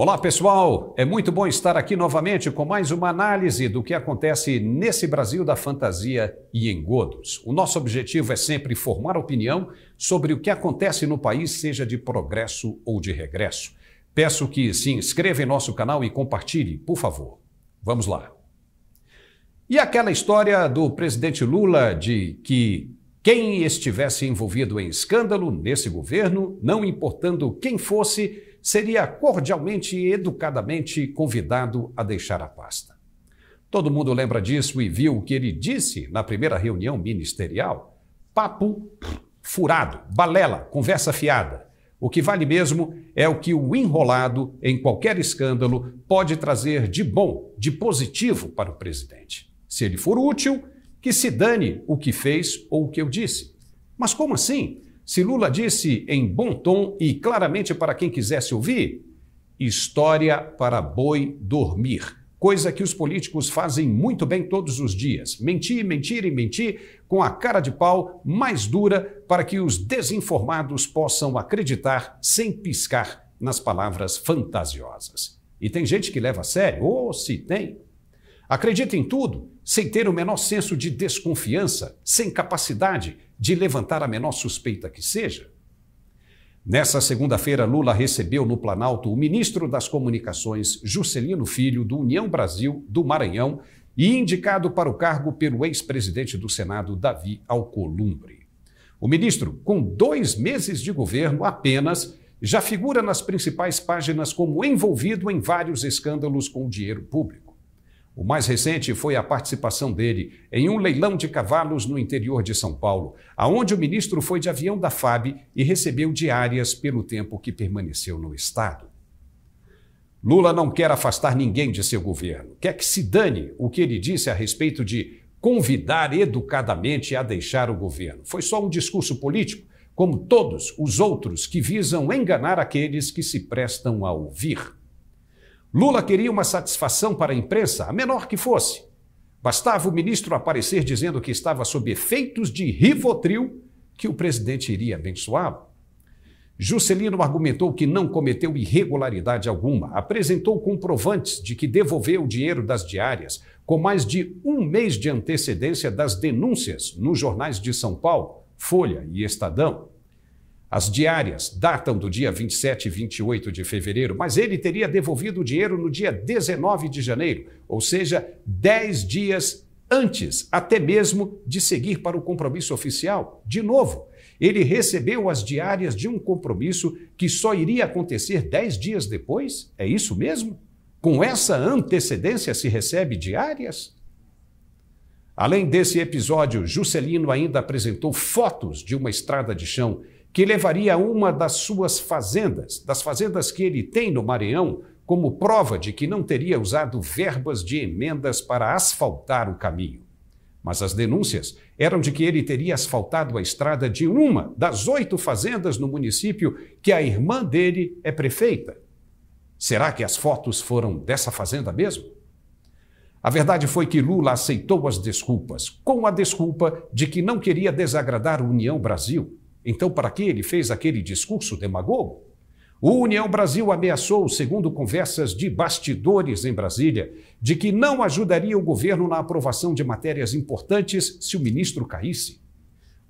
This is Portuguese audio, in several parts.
Olá, pessoal! É muito bom estar aqui novamente com mais uma análise do que acontece nesse Brasil da fantasia e engodos. O nosso objetivo é sempre formar opinião sobre o que acontece no país, seja de progresso ou de regresso. Peço que se inscreva em nosso canal e compartilhe, por favor. Vamos lá. E aquela história do presidente Lula de que quem estivesse envolvido em escândalo nesse governo, não importando quem fosse, seria cordialmente e educadamente convidado a deixar a pasta. Todo mundo lembra disso e viu o que ele disse na primeira reunião ministerial? Papo furado, balela, conversa fiada. O que vale mesmo é o que o enrolado em qualquer escândalo pode trazer de bom, de positivo para o presidente. Se ele for útil, que se dane o que fez ou o que eu disse. Mas como assim? Se Lula disse em bom tom e claramente para quem quisesse ouvir, história para boi dormir. Coisa que os políticos fazem muito bem todos os dias. Mentir, mentir e mentir com a cara de pau mais dura para que os desinformados possam acreditar sem piscar nas palavras fantasiosas. E tem gente que leva a sério, ou oh, se tem. Acredita em tudo, sem ter o menor senso de desconfiança, sem capacidade de levantar a menor suspeita que seja. Nessa segunda-feira, Lula recebeu no Planalto o ministro das Comunicações, Juscelino Filho, do União Brasil do Maranhão, e indicado para o cargo pelo ex-presidente do Senado, Davi Alcolumbre. O ministro, com dois meses de governo apenas, já figura nas principais páginas como envolvido em vários escândalos com o dinheiro público. O mais recente foi a participação dele em um leilão de cavalos no interior de São Paulo, aonde o ministro foi de avião da FAB e recebeu diárias pelo tempo que permaneceu no estado. Lula não quer afastar ninguém de seu governo. Quer que se dane o que ele disse a respeito de convidar educadamente a deixar o governo. Foi só um discurso político, como todos os outros que visam enganar aqueles que se prestam a ouvir. Lula queria uma satisfação para a imprensa, a menor que fosse. Bastava o ministro aparecer dizendo que estava sob efeitos de Rivotril, que o presidente iria abençoá-lo. Juscelino argumentou que não cometeu irregularidade alguma, apresentou comprovantes de que devolveu o dinheiro das diárias com mais de um mês de antecedência das denúncias nos jornais de São Paulo, Folha e Estadão. As diárias datam do dia 27 e 28 de fevereiro, mas ele teria devolvido o dinheiro no dia 19 de janeiro, ou seja, 10 dias antes, até mesmo de seguir para o compromisso oficial. De novo, ele recebeu as diárias de um compromisso que só iria acontecer 10 dias depois? É isso mesmo? Com essa antecedência se recebe diárias? Além desse episódio, Juscelino ainda apresentou fotos de uma estrada de chão que levaria uma das suas fazendas, das fazendas que ele tem no Maranhão, como prova de que não teria usado verbas de emendas para asfaltar o caminho. Mas as denúncias eram de que ele teria asfaltado a estrada de uma das oito fazendas no município que a irmã dele é prefeita. Será que as fotos foram dessa fazenda mesmo? A verdade foi que Lula aceitou as desculpas, com a desculpa de que não queria desagradar a União Brasil então, para que ele fez aquele discurso demagogo? O União Brasil ameaçou, segundo conversas de bastidores em Brasília, de que não ajudaria o governo na aprovação de matérias importantes se o ministro caísse.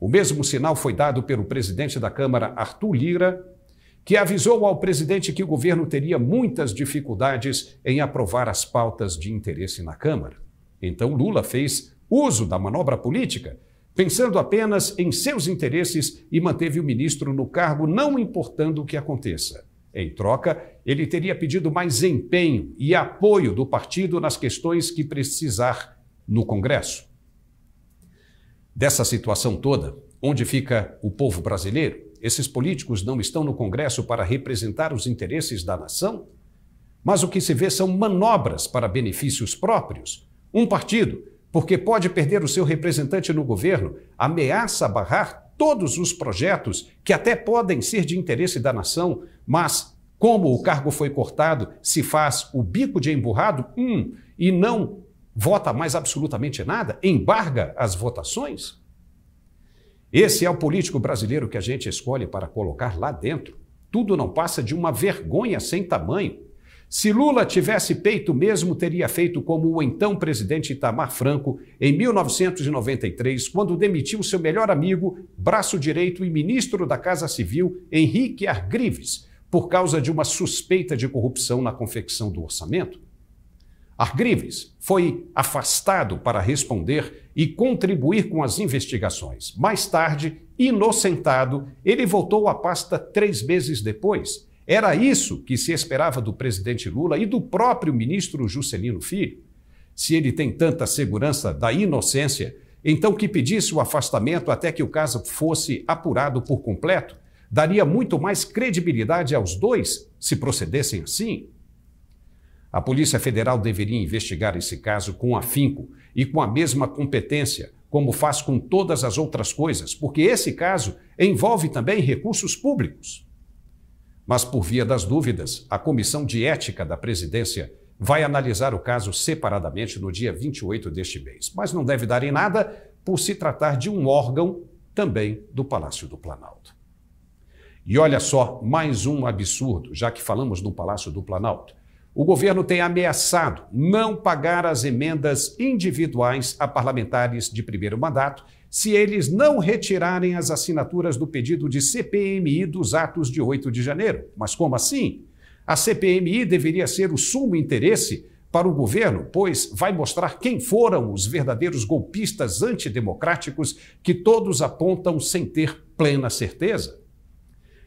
O mesmo sinal foi dado pelo presidente da Câmara, Arthur Lira, que avisou ao presidente que o governo teria muitas dificuldades em aprovar as pautas de interesse na Câmara. Então Lula fez uso da manobra política pensando apenas em seus interesses e manteve o ministro no cargo, não importando o que aconteça. Em troca, ele teria pedido mais empenho e apoio do partido nas questões que precisar no Congresso. Dessa situação toda, onde fica o povo brasileiro? Esses políticos não estão no Congresso para representar os interesses da nação? Mas o que se vê são manobras para benefícios próprios. Um partido porque pode perder o seu representante no governo, ameaça barrar todos os projetos que até podem ser de interesse da nação, mas como o cargo foi cortado, se faz o bico de emburrado, hum, e não vota mais absolutamente nada, embarga as votações? Esse é o político brasileiro que a gente escolhe para colocar lá dentro. Tudo não passa de uma vergonha sem tamanho. Se Lula tivesse peito mesmo, teria feito como o então presidente Itamar Franco em 1993, quando demitiu seu melhor amigo, braço direito e ministro da Casa Civil, Henrique Argrives, por causa de uma suspeita de corrupção na confecção do orçamento. Argrives foi afastado para responder e contribuir com as investigações. Mais tarde, inocentado, ele voltou à pasta três meses depois era isso que se esperava do presidente Lula e do próprio ministro Juscelino Filho. Se ele tem tanta segurança da inocência, então que pedisse o afastamento até que o caso fosse apurado por completo, daria muito mais credibilidade aos dois se procedessem assim. A Polícia Federal deveria investigar esse caso com afinco e com a mesma competência, como faz com todas as outras coisas, porque esse caso envolve também recursos públicos. Mas, por via das dúvidas, a Comissão de Ética da Presidência vai analisar o caso separadamente no dia 28 deste mês, mas não deve dar em nada por se tratar de um órgão também do Palácio do Planalto. E olha só, mais um absurdo, já que falamos do Palácio do Planalto. O governo tem ameaçado não pagar as emendas individuais a parlamentares de primeiro mandato se eles não retirarem as assinaturas do pedido de CPMI dos atos de 8 de janeiro. Mas como assim? A CPMI deveria ser o sumo interesse para o governo, pois vai mostrar quem foram os verdadeiros golpistas antidemocráticos que todos apontam sem ter plena certeza.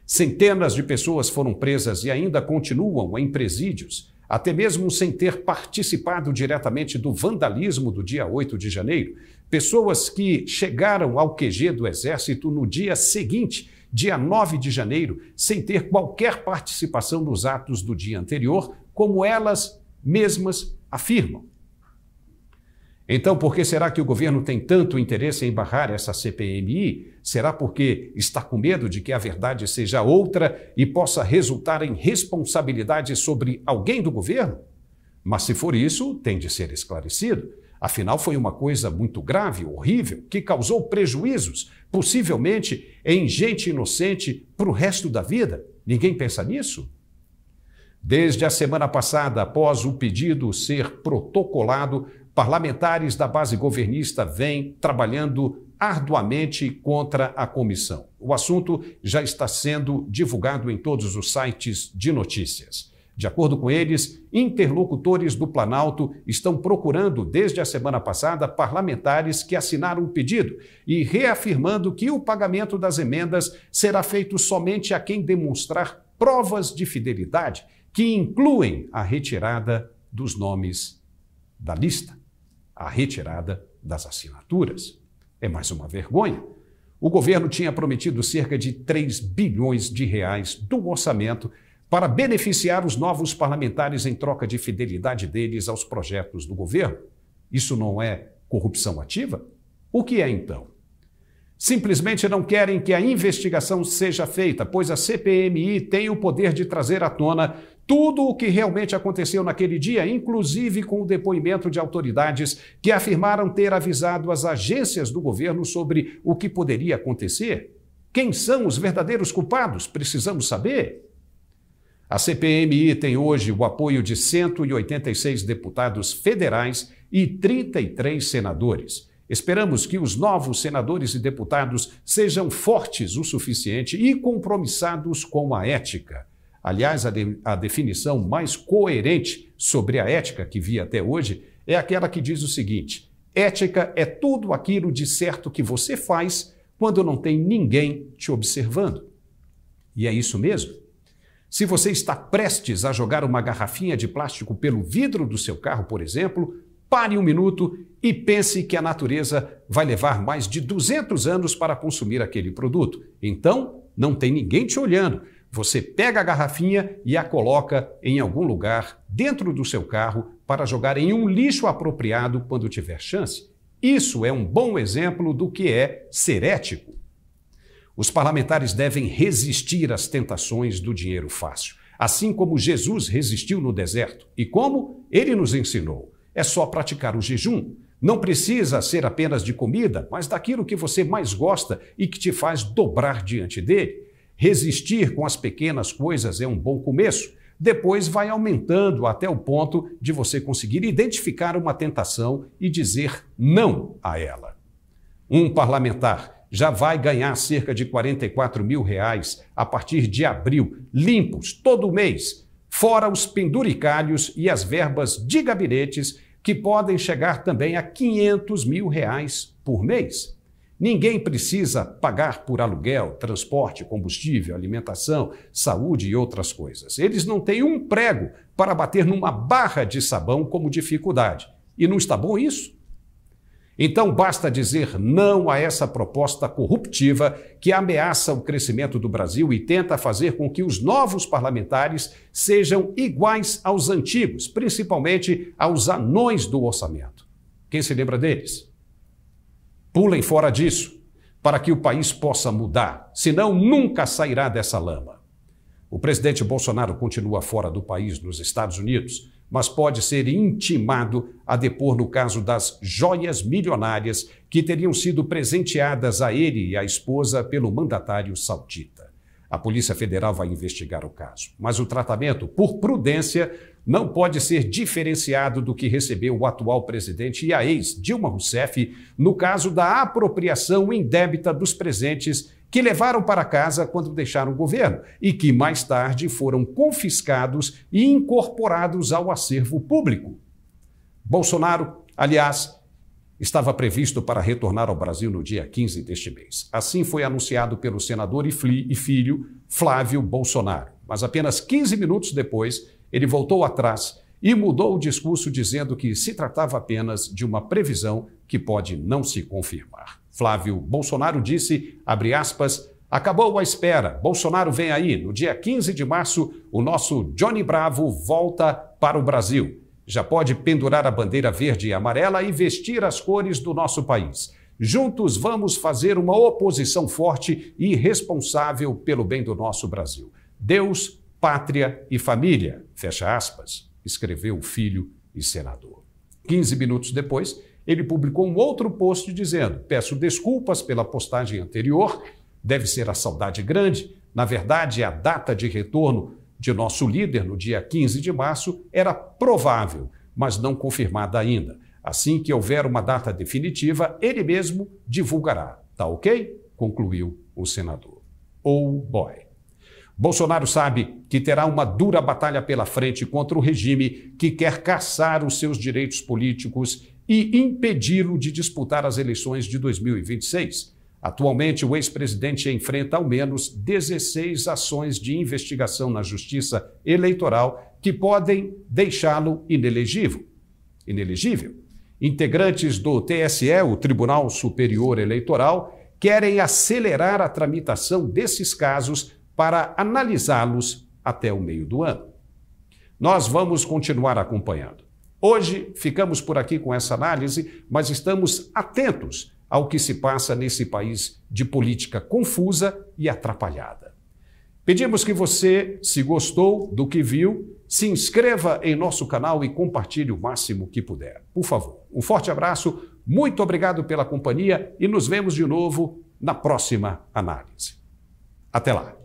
Centenas de pessoas foram presas e ainda continuam em presídios até mesmo sem ter participado diretamente do vandalismo do dia 8 de janeiro, pessoas que chegaram ao QG do Exército no dia seguinte, dia 9 de janeiro, sem ter qualquer participação nos atos do dia anterior, como elas mesmas afirmam. Então, por que será que o governo tem tanto interesse em barrar essa CPMI? Será porque está com medo de que a verdade seja outra e possa resultar em responsabilidade sobre alguém do governo? Mas se for isso, tem de ser esclarecido. Afinal, foi uma coisa muito grave, horrível, que causou prejuízos, possivelmente em gente inocente para o resto da vida. Ninguém pensa nisso? Desde a semana passada, após o pedido ser protocolado parlamentares da base governista vêm trabalhando arduamente contra a comissão. O assunto já está sendo divulgado em todos os sites de notícias. De acordo com eles, interlocutores do Planalto estão procurando, desde a semana passada, parlamentares que assinaram o pedido e reafirmando que o pagamento das emendas será feito somente a quem demonstrar provas de fidelidade que incluem a retirada dos nomes da lista a retirada das assinaturas. É mais uma vergonha. O governo tinha prometido cerca de 3 bilhões de reais do orçamento para beneficiar os novos parlamentares em troca de fidelidade deles aos projetos do governo. Isso não é corrupção ativa? O que é então? Simplesmente não querem que a investigação seja feita, pois a CPMI tem o poder de trazer à tona tudo o que realmente aconteceu naquele dia, inclusive com o depoimento de autoridades que afirmaram ter avisado as agências do governo sobre o que poderia acontecer? Quem são os verdadeiros culpados? Precisamos saber. A CPMI tem hoje o apoio de 186 deputados federais e 33 senadores. Esperamos que os novos senadores e deputados sejam fortes o suficiente e compromissados com a ética. Aliás, a, de, a definição mais coerente sobre a ética que vi até hoje é aquela que diz o seguinte: ética é tudo aquilo de certo que você faz quando não tem ninguém te observando. E é isso mesmo. Se você está prestes a jogar uma garrafinha de plástico pelo vidro do seu carro, por exemplo, pare um minuto e pense que a natureza vai levar mais de 200 anos para consumir aquele produto. Então, não tem ninguém te olhando. Você pega a garrafinha e a coloca em algum lugar dentro do seu carro para jogar em um lixo apropriado quando tiver chance. Isso é um bom exemplo do que é ser ético. Os parlamentares devem resistir às tentações do dinheiro fácil, assim como Jesus resistiu no deserto. E como? Ele nos ensinou. É só praticar o jejum. Não precisa ser apenas de comida, mas daquilo que você mais gosta e que te faz dobrar diante dele. Resistir com as pequenas coisas é um bom começo. Depois vai aumentando até o ponto de você conseguir identificar uma tentação e dizer não a ela. Um parlamentar já vai ganhar cerca de 44 mil reais a partir de abril, limpos, todo mês, fora os penduricalhos e as verbas de gabinetes, que podem chegar também a 500 mil reais por mês. Ninguém precisa pagar por aluguel, transporte, combustível, alimentação, saúde e outras coisas. Eles não têm um prego para bater numa barra de sabão como dificuldade. E não está bom isso? Então basta dizer não a essa proposta corruptiva que ameaça o crescimento do Brasil e tenta fazer com que os novos parlamentares sejam iguais aos antigos, principalmente aos anões do orçamento. Quem se lembra deles? Pulem fora disso, para que o país possa mudar, senão nunca sairá dessa lama. O presidente Bolsonaro continua fora do país, nos Estados Unidos, mas pode ser intimado a depor no caso das joias milionárias que teriam sido presenteadas a ele e à esposa pelo mandatário saudita. A Polícia Federal vai investigar o caso, mas o tratamento, por prudência, não pode ser diferenciado do que recebeu o atual presidente e a ex Dilma Rousseff no caso da apropriação indébita dos presentes que levaram para casa quando deixaram o governo e que mais tarde foram confiscados e incorporados ao acervo público. Bolsonaro, aliás, estava previsto para retornar ao Brasil no dia 15 deste mês. Assim foi anunciado pelo senador e filho Flávio Bolsonaro. Mas apenas 15 minutos depois, ele voltou atrás e mudou o discurso dizendo que se tratava apenas de uma previsão que pode não se confirmar. Flávio Bolsonaro disse, abre aspas, acabou a espera, Bolsonaro vem aí, no dia 15 de março, o nosso Johnny Bravo volta para o Brasil. Já pode pendurar a bandeira verde e amarela e vestir as cores do nosso país. Juntos vamos fazer uma oposição forte e responsável pelo bem do nosso Brasil. Deus pátria e família, fecha aspas, escreveu o filho e senador. 15 minutos depois, ele publicou um outro post dizendo: Peço desculpas pela postagem anterior, deve ser a saudade grande. Na verdade, a data de retorno de nosso líder no dia 15 de março era provável, mas não confirmada ainda. Assim que houver uma data definitiva, ele mesmo divulgará. Tá ok? Concluiu o senador. Oh boy. Bolsonaro sabe que terá uma dura batalha pela frente contra o regime que quer caçar os seus direitos políticos e impedi-lo de disputar as eleições de 2026. Atualmente, o ex-presidente enfrenta ao menos 16 ações de investigação na Justiça Eleitoral que podem deixá-lo inelegível. Inelegível. Integrantes do TSE, o Tribunal Superior Eleitoral, querem acelerar a tramitação desses casos para analisá-los até o meio do ano. Nós vamos continuar acompanhando. Hoje ficamos por aqui com essa análise, mas estamos atentos ao que se passa nesse país de política confusa e atrapalhada. Pedimos que você, se gostou do que viu, se inscreva em nosso canal e compartilhe o máximo que puder. Por favor, um forte abraço, muito obrigado pela companhia e nos vemos de novo na próxima análise. Até lá!